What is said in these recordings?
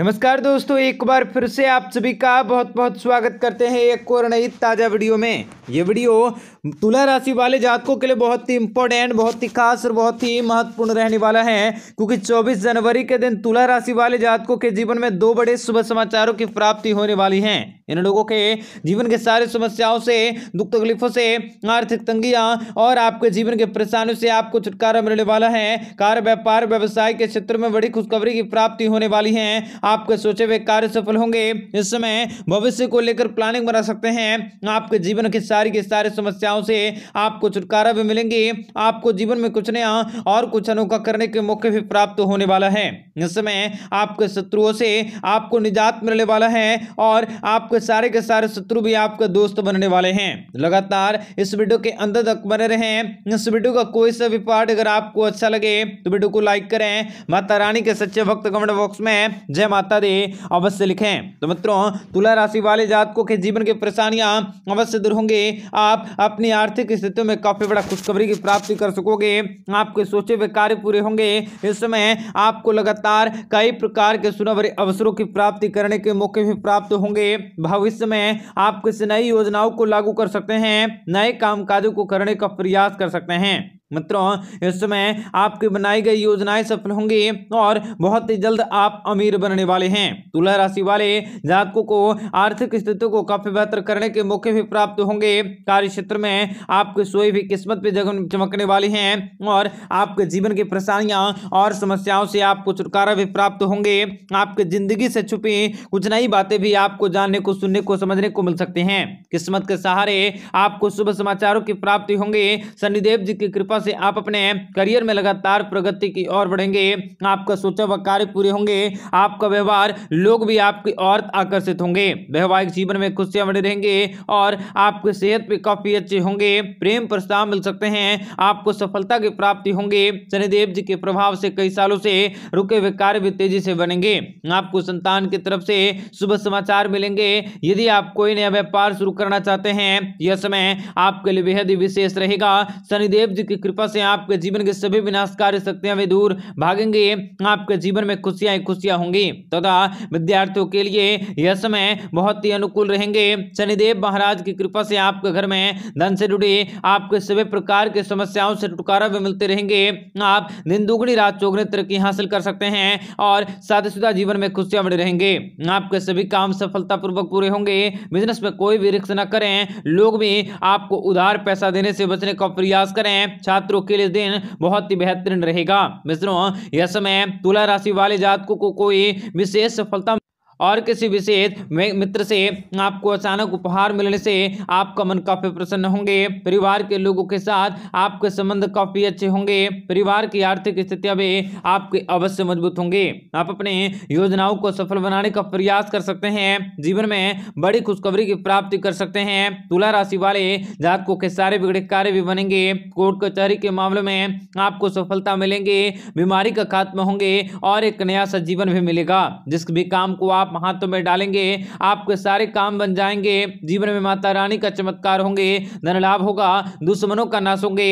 नमस्कार दोस्तों एक बार फिर से आप सभी का बहुत बहुत स्वागत करते हैं एक और नई ताज़ा वीडियो में ये वीडियो तुला राशि वाले जातकों के लिए बहुत ही इंपॉर्टेंट बहुत ही खास और बहुत ही महत्वपूर्ण रहने वाला है क्योंकि 24 जनवरी के दिन तुला राशि वाले जातकों के जीवन में दो बड़े शुभ समाचारों की प्राप्ति होने वाली है इन लोगों के जीवन के सारे समस्याओं से दुख तकलीफों से आर्थिक तंगियां और आपके जीवन के परेशानियों से आपको छुटकारा मिलने वाला है कार व्यापार व्यवसाय के क्षेत्र में बड़ी खुशखबरी की प्राप्ति होने वाली है आपके सोचे हुए कार्य सफल होंगे इस समय भविष्य को लेकर प्लानिंग बना सकते हैं आपके जीवन की सारी की सारी समस्याओं से आपको छुटकारा भी मिलेंगे आपको जीवन में कुछ नया और कुछ अनोखा करने के मौके भी प्राप्त होने वाला है इस समय आपके शत्रुओं से आपको निजात मिलने वाला है और आपके सारे के सारे शत्रु भी आपके दोस्त बनने वाले हैं लगातार इस वीडियो के अंदर तक बने रहे इस वीडियो का कोई सा भी पार्ट अगर आपको अच्छा लगे तो वीडियो को लाइक करें माता रानी के सच्चे भक्त कमेंट बॉक्स में जय माता दे अवश्य लिखें तो मित्रों तुला राशि वाले जातकों के जीवन के परेशानियां अवश्य दूर होंगे आप अपनी आर्थिक स्थितियों में काफी बड़ा खुशखबरी की प्राप्ति कर सकोगे आपके सोचे हुए कार्य पूरे होंगे इस समय आपको लगातार कई प्रकार के सुनहरे अवसरों की प्राप्ति करने के मौके भी प्राप्त होंगे भविष्य में आप किसी नई योजनाओं को लागू कर सकते हैं नए काम को करने का प्रयास कर सकते हैं मित्रों समय आपकी बनाई गई योजनाएं सफल होंगी और बहुत ही जल्द आप अमीर बनने वाले हैं तुला राशि वाले जातकों को आर्थिक स्थिति को काफी बेहतर करने के मौके भी प्राप्त होंगे कार्य क्षेत्र में आपके सोई भी किस्मत पे जगह चमकने वाली हैं और आपके जीवन की परेशानियां और समस्याओं से आपको छुटकारा भी प्राप्त होंगे आपके जिंदगी से छुपी कुछ नई बातें भी आपको जानने को सुनने को समझने को मिल सकते हैं किस्मत के सहारे आपको शुभ समाचारों की प्राप्ति होंगे शनिदेव जी की कृपा तरह से आप अपने करियर में लगातार प्रगति की ओर बढ़ेंगे आपका सोचा हुआ कार्य पूरे होंगे आपका व्यवहार लोग भी आपकी ओर आकर्षित होंगे वैवाहिक जीवन में खुशियां बने रहेंगे और आपके सेहत भी काफी अच्छे होंगे प्रेम प्रस्ताव मिल सकते हैं आपको सफलता की प्राप्ति होंगे शनिदेव जी के प्रभाव से कई सालों से रुके हुए कार्य भी तेजी से बनेंगे आपको संतान की तरफ से शुभ समाचार मिलेंगे यदि आप कोई नया व्यापार शुरू करना चाहते हैं यह समय आपके लिए बेहद विशेष रहेगा शनिदेव जी की कृपा से आपके जीवन के सभी विनाशकारी शक्तियां भी दूर भागेंगे आपके जीवन में खुशियां ही खुशियां होंगी तथा विद्यार्थियों के लिए यह समय बहुत ही अनुकूल रहेंगे शनिदेव महाराज की कृपा से आपके घर में धन से जुड़े आपके सभी प्रकार के समस्याओं से छुटकारा भी मिलते रहेंगे आप दिन दुगड़ी रात चौगनी तरक्की हासिल कर सकते हैं और शादीशुदा जीवन में खुशियां बने रहेंगे आपके सभी काम सफलतापूर्वक पूरे होंगे बिजनेस में कोई भी रिक्स न करें लोग भी आपको उधार पैसा देने से बचने का प्रयास करें छात्रों के लिए दिन बहुत ही बेहतरीन रहेगा मित्रों यह समय तुला राशि वाले जातकों को कोई विशेष सफलता और किसी विशेष मित्र से आपको अचानक उपहार मिलने से आपका मन काफी प्रसन्न होंगे परिवार के लोगों के साथ आपके संबंध काफी अच्छे होंगे परिवार की आर्थिक स्थितियां भी आपके अवश्य मजबूत होंगे आप अपने योजनाओं को सफल बनाने का प्रयास कर सकते हैं जीवन में बड़ी खुशखबरी की प्राप्ति कर सकते हैं तुला राशि वाले जातकों के सारे बिगड़े कार्य भी बनेंगे कोर्ट कचहरी के मामले में आपको सफलता मिलेंगे बीमारी का खात्मा होंगे और एक नया सा जीवन भी मिलेगा जिस भी काम को आप आप महात्म तो में डालेंगे आपके सारे काम बन जाएंगे जीवन में माता रानी का चमत्कार होंगे धन लाभ होगा दुश्मनों का नाश होंगे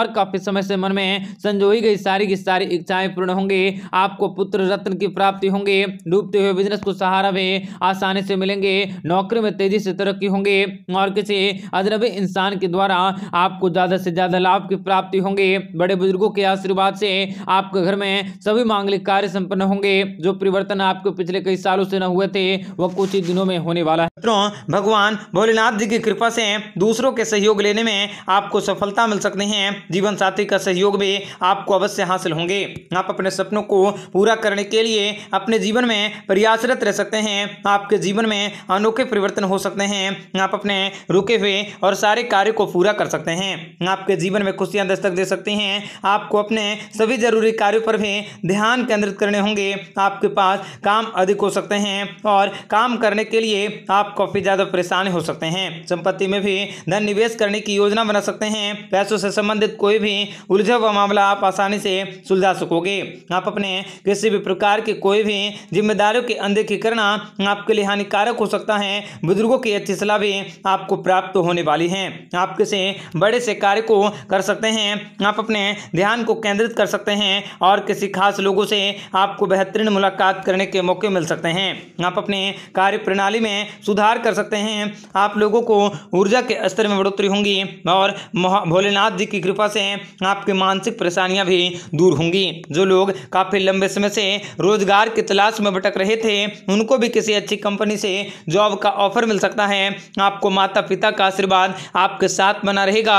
और काफी समय से मन में संजोई गई सारी की सारी इच्छाएं पूर्ण होंगे आपको पुत्र रत्न की प्राप्ति होंगे डूबते हुए बिजनेस को सहारा में आसानी से मिलेंगे नौकरी में तेजी से तरक्की होंगे और किसी अजनबी इंसान के द्वारा आपको ज्यादा से ज्यादा लाभ की प्राप्ति होंगे बड़े बुजुर्गों के आशीर्वाद से आपके घर में सभी मांगलिक कार्य संपन्न होंगे जो परिवर्तन आपको पिछले कई सालों से न हुए थे वह कुछ ही दिनों में होने वाला है मित्रों भगवान भोलेनाथ जी की कृपा से दूसरों के सहयोग लेने में आपको सफलता मिल सकती है जीवन साथी का सहयोग भी आपको अवश्य हासिल होंगे आप अपने सपनों को पूरा करने के लिए अपने जीवन में प्रयासरत रह सकते हैं आपके जीवन में अनोखे परिवर्तन हो सकते हैं आप अपने रुके हुए और सारे कार्य को पूरा कर सकते हैं आपके जीवन में खुशियां दस्तक दे सकते हैं आपको अपने सभी जरूरी कार्यों पर भी ध्यान केंद्रित करने होंगे आपके पास काम अधिक हो सकते हैं हैं और काम करने के लिए आप काफ़ी ज़्यादा परेशान हो सकते हैं संपत्ति में भी धन निवेश करने की योजना बना सकते हैं पैसों से संबंधित कोई भी उलझा हुआ मामला आप आसानी से सुलझा सकोगे आप अपने किसी भी प्रकार की कोई भी जिम्मेदारियों की अनदेखी करना आपके लिए हानिकारक हो सकता है बुजुर्गों की अच्छी सलाह भी आपको प्राप्त होने वाली है आप किसी बड़े से कार्य को कर सकते हैं आप अपने ध्यान को केंद्रित कर सकते हैं और किसी खास लोगों से आपको बेहतरीन मुलाकात करने के मौके मिल सकते हैं आप अपने कार्य प्रणाली में सुधार कर सकते हैं आप लोगों को ऊर्जा के स्तर में बढ़ोतरी होंगी और भोलेनाथ जी की कृपा से आपकी मानसिक परेशानियां भी दूर होंगी जो लोग काफ़ी लंबे समय से रोजगार की तलाश में भटक रहे थे उनको भी किसी अच्छी कंपनी से जॉब का ऑफर मिल सकता है आपको माता पिता का आशीर्वाद आपके साथ बना रहेगा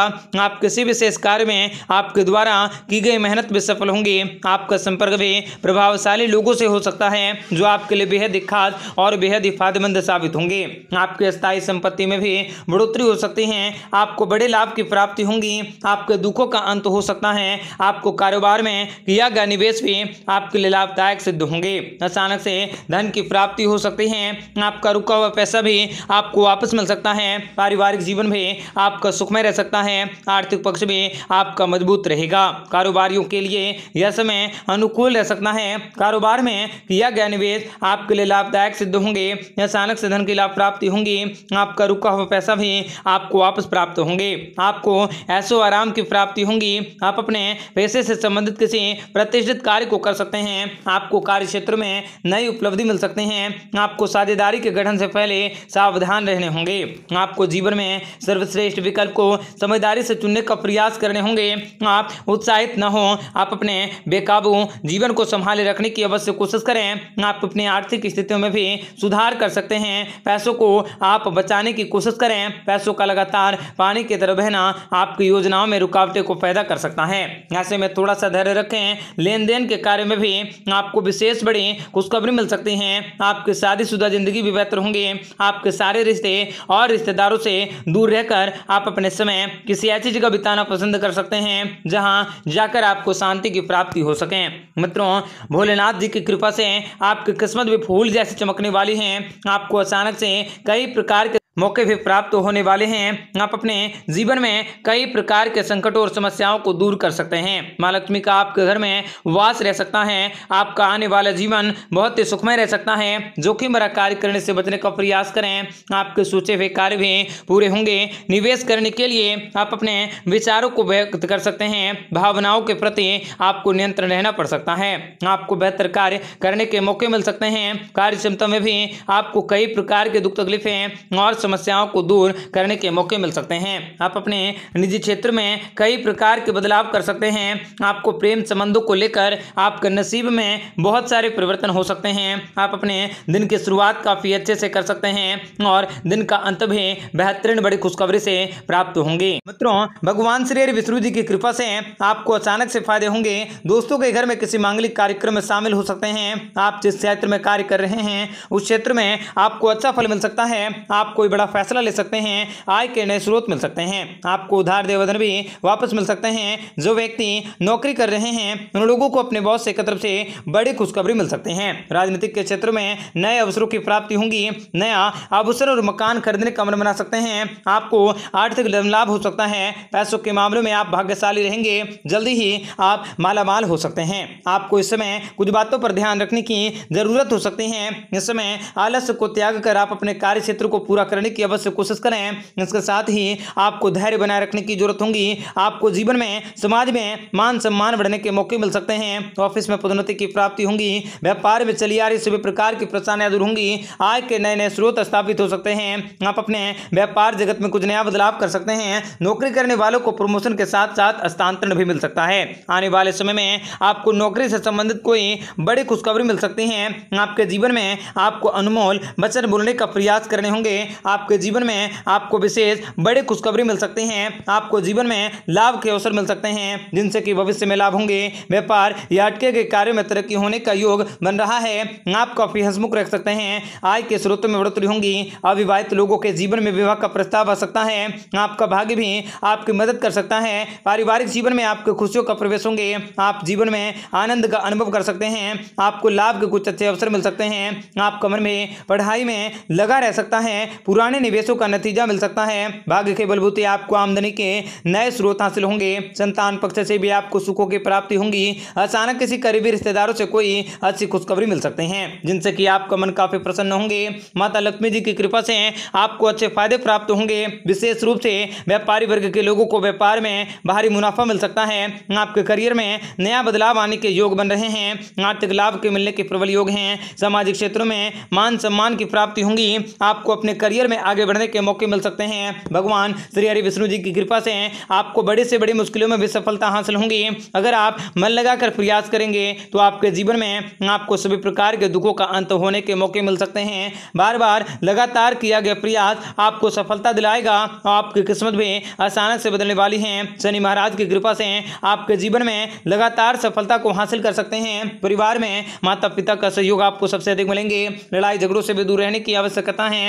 आप किसी विशेष कार्य में आपके द्वारा की गई मेहनत भी सफल होंगी आपका संपर्क भी प्रभावशाली लोगों से हो सकता है जो आपके लिए बेहद खास और बेहद ही फायदेमंद साबित होंगे आपके स्थायी संपत्ति में भी बढ़ोतरी हो सकती है आपको बड़े लाभ की प्राप्ति होंगी आपके दुखों का अंत हो सकता है आपको कारोबार में किया गया निवेश भी आपके लिए लाभदायक सिद्ध होंगे अचानक से धन की प्राप्ति हो सकती है आपका रुका हुआ पैसा भी आपको वापस मिल सकता है पारिवारिक जीवन भी आपका सुखमय रह सकता है आर्थिक पक्ष भी आपका मजबूत रहेगा कारोबारियों के लिए यह समय अनुकूल रह सकता है कारोबार में किया गया निवेश आपके लिए लाभदायक सिद्ध होंगे या अचानक से धन की लाभ प्राप्ति होंगी आपका रुका हुआ पैसा भी आपको वापस प्राप्त होंगे आपको ऐसो आराम की प्राप्ति होंगी आप अपने पैसे से संबंधित किसी प्रतिष्ठित कार्य को कर सकते हैं आपको कार्य क्षेत्र में नई उपलब्धि मिल सकते हैं आपको साझेदारी के गठन से पहले सावधान रहने होंगे आपको जीवन में सर्वश्रेष्ठ विकल्प को समझदारी से चुनने का प्रयास करने होंगे आप उत्साहित न हो आप अपने बेकाबू जीवन को संभाले रखने की अवश्य कोशिश करें आप अपने आर्थिक स्थिति स्थितियों में भी सुधार कर सकते हैं पैसों को आप बचाने की कोशिश करें पैसों का लगातार पानी की तरह बहना आपकी योजनाओं में रुकावटें को पैदा कर सकता है ऐसे में थोड़ा सा धैर्य रखें लेन देन के कार्य में भी आपको विशेष बड़ी खुशखबरी मिल सकती है आपकी शादीशुदा जिंदगी भी बेहतर होंगी आपके सारे रिश्ते और रिश्तेदारों से दूर रहकर आप अपने समय किसी ऐसी जगह बिताना पसंद कर सकते हैं जहां जाकर आपको शांति की प्राप्ति हो सके मित्रों भोलेनाथ जी की कृपा से आपकी किस्मत भी फूल जैसी चमकने वाली हैं आपको अचानक से कई प्रकार के मौके भी प्राप्त होने वाले हैं आप अपने जीवन में कई प्रकार के संकटों और समस्याओं को दूर कर सकते हैं माँ लक्ष्मी का आपके घर में वास रह सकता है आपका आने वाला जीवन बहुत ही सुखमय रह सकता है जोखिम भरा कार्य करने से बचने का प्रयास करें आपके सोचे हुए कार्य भी पूरे होंगे निवेश करने के लिए आप अपने विचारों को व्यक्त कर सकते हैं भावनाओं के प्रति आपको नियंत्रण रहना पड़ सकता है आपको बेहतर कार्य करने के मौके मिल सकते हैं कार्य क्षमता में भी आपको कई प्रकार के दुख तकलीफें और समस्याओं को दूर करने के मौके मिल सकते हैं आप अपने निजी क्षेत्र में कई प्रकार के बदलाव कर सकते हैं आपको प्रेम संबंधों को लेकर आपके नसीब में बहुत सारे परिवर्तन हो सकते हैं आप अपने दिन की शुरुआत काफ़ी अच्छे से कर सकते हैं और दिन का अंत भी बेहतरीन बड़ी खुशखबरी से प्राप्त होंगे मित्रों भगवान श्री हरि विष्णु जी की कृपा से आपको अचानक से फायदे होंगे दोस्तों के घर में किसी मांगलिक कार्यक्रम में शामिल हो सकते हैं आप जिस क्षेत्र में कार्य कर रहे हैं उस क्षेत्र में आपको अच्छा फल मिल सकता है आप कोई कोई बड़ा फैसला ले सकते हैं आय के नए स्रोत मिल सकते हैं आपको उधार देवधन भी वापस मिल सकते हैं जो व्यक्ति नौकरी कर रहे हैं उन लोगों को अपने बॉस से तरफ से बड़ी खुशखबरी मिल सकते हैं राजनीतिक के क्षेत्र में नए अवसरों की प्राप्ति होंगी नया आभूषण और मकान खरीदने का मन बना सकते हैं आपको आर्थिक लाभ हो सकता है पैसों के मामलों में आप भाग्यशाली रहेंगे जल्दी ही आप मालामाल हो सकते हैं आपको इस समय कुछ बातों पर ध्यान रखने की जरूरत हो सकती है इस समय आलस को त्याग कर आप अपने कार्य क्षेत्र को पूरा करने करने की अवश्य कोशिश करें इसके साथ ही आपको धैर्य बनाए रखने की जरूरत होगी आपको जीवन में समाज में मान सम्मान बढ़ने के मौके मिल सकते हैं ऑफिस में पदोन्नति की प्राप्ति होंगी व्यापार में चली आ रही सभी प्रकार की परेशानियां दूर होंगी आय के नए नए स्रोत स्थापित हो सकते हैं आप अपने व्यापार जगत में कुछ नया बदलाव कर सकते हैं नौकरी करने वालों को प्रमोशन के साथ साथ स्थानांतरण भी मिल सकता है आने वाले समय में आपको नौकरी से संबंधित कोई बड़ी खुशखबरी मिल सकती है आपके जीवन में आपको अनमोल वचन बोलने का प्रयास करने होंगे आपके जीवन में आपको विशेष बड़े खुशखबरी मिल सकती हैं आपको जीवन में लाभ के अवसर मिल सकते हैं जिनसे कि भविष्य में लाभ होंगे व्यापार या अटके के कार्य में तरक्की होने का योग बन रहा है आप काफी हंसमुख रख सकते हैं आय के स्रोतों में बढ़ोतरी होंगी अविवाहित लोगों के जीवन में विवाह का प्रस्ताव आ सकता है आपका भाग्य भी आपकी मदद कर सकता है पारिवारिक जीवन में आपके खुशियों का प्रवेश होंगे आप जीवन में आनंद का अनुभव कर सकते हैं आपको लाभ के कुछ अच्छे अवसर मिल सकते हैं आपका मन में पढ़ाई में लगा रह सकता है पूरा पुराने निवेशों का नतीजा मिल सकता है भाग्य के बलबूते आपको आमदनी के नए स्रोत हासिल होंगे संतान पक्ष से भी आपको सुखों की प्राप्ति होंगी अचानक किसी करीबी रिश्तेदारों से कोई अच्छी खुशखबरी मिल सकते हैं जिनसे की आपका मन काफी प्रसन्न होंगे माता लक्ष्मी जी की कृपा से आपको अच्छे फायदे प्राप्त होंगे विशेष रूप से व्यापारी वर्ग के लोगों को व्यापार में भारी मुनाफा मिल सकता है आपके करियर में नया बदलाव आने के योग बन रहे हैं आर्थिक लाभ के मिलने के प्रबल योग हैं सामाजिक क्षेत्रों में मान सम्मान की प्राप्ति होंगी आपको अपने करियर में आगे बढ़ने के मौके मिल सकते हैं भगवान श्री हरि विष्णु जी की कृपा से आपको बड़ी से बड़ी मुश्किलों में भी सफलता हासिल होंगी अगर आप मन लगाकर प्रयास करेंगे तो आपके जीवन में आपको सभी प्रकार के दुखों का अंत होने के मौके मिल सकते हैं बार बार लगातार किया गया प्रयास आपको सफलता दिलाएगा और आपकी किस्मत भी आसानी से बदलने वाली है शनि महाराज की कृपा से आपके जीवन में लगातार सफलता को हासिल कर सकते हैं परिवार में माता पिता का सहयोग आपको सबसे अधिक मिलेंगे लड़ाई झगड़ों से भी दूर रहने की आवश्यकता है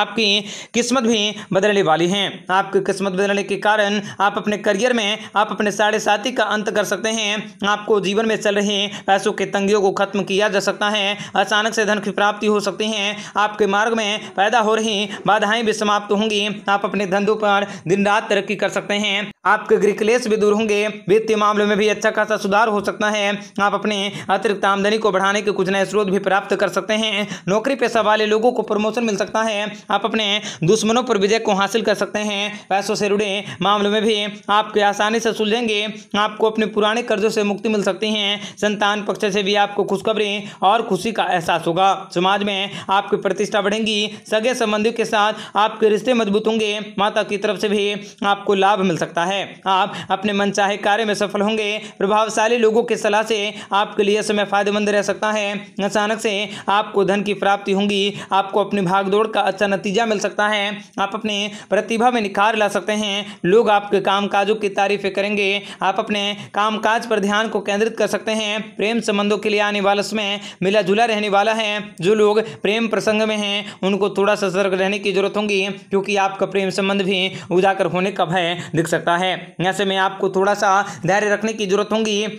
आपकी आपकी किस्मत भी बदलने वाली है आपकी किस्मत बदलने के कारण आप अपने करियर में आप अपने साढ़े साथी का अंत कर सकते हैं आपको जीवन में चल रहे पैसों के तंगियों को खत्म किया जा सकता है अचानक से धन की प्राप्ति हो सकती है आपके मार्ग में पैदा हो रही बाधाएं भी समाप्त होंगी आप अपने धंधों पर दिन रात तरक्की कर सकते हैं आपके गृह क्लेश भी दूर होंगे वित्तीय मामलों में भी अच्छा खासा सुधार हो सकता है आप अपने अतिरिक्त आमदनी को बढ़ाने के कुछ नए स्रोत भी प्राप्त कर सकते हैं नौकरी पेशा वाले लोगों को प्रमोशन मिल सकता है आप अपने दुश्मनों पर विजय को हासिल कर सकते हैं पैसों से जुड़े मामलों में भी आपके आसानी से सुलझेंगे आपको अपने पुराने कर्जों से मुक्ति मिल सकती है संतान पक्ष से भी आपको खुशखबरी और खुशी का एहसास होगा समाज में आपकी प्रतिष्ठा बढ़ेंगी सगे संबंधियों के साथ आपके रिश्ते मजबूत होंगे माता की तरफ से भी आपको लाभ मिल सकता है है आप अपने मन चाहे कार्य में सफल होंगे प्रभावशाली लोगों की सलाह से आपके लिए समय फायदेमंद रह सकता है अचानक से आपको धन की प्राप्ति होगी आपको अपनी भागदौड़ का अच्छा नतीजा मिल सकता है आप अपने प्रतिभा में निखार ला सकते हैं लोग आपके काजों की तारीफें करेंगे आप अपने काज पर ध्यान को केंद्रित कर सकते हैं प्रेम संबंधों के लिए आने वाला समय मिला जुला रहने वाला है जो लोग प्रेम प्रसंग में हैं उनको थोड़ा सतर्क रहने की जरूरत होगी क्योंकि आपका प्रेम संबंध भी उजागर होने का भय दिख सकता है है ऐसे में आपको थोड़ा सा धैर्य रखने की जरूरत होगी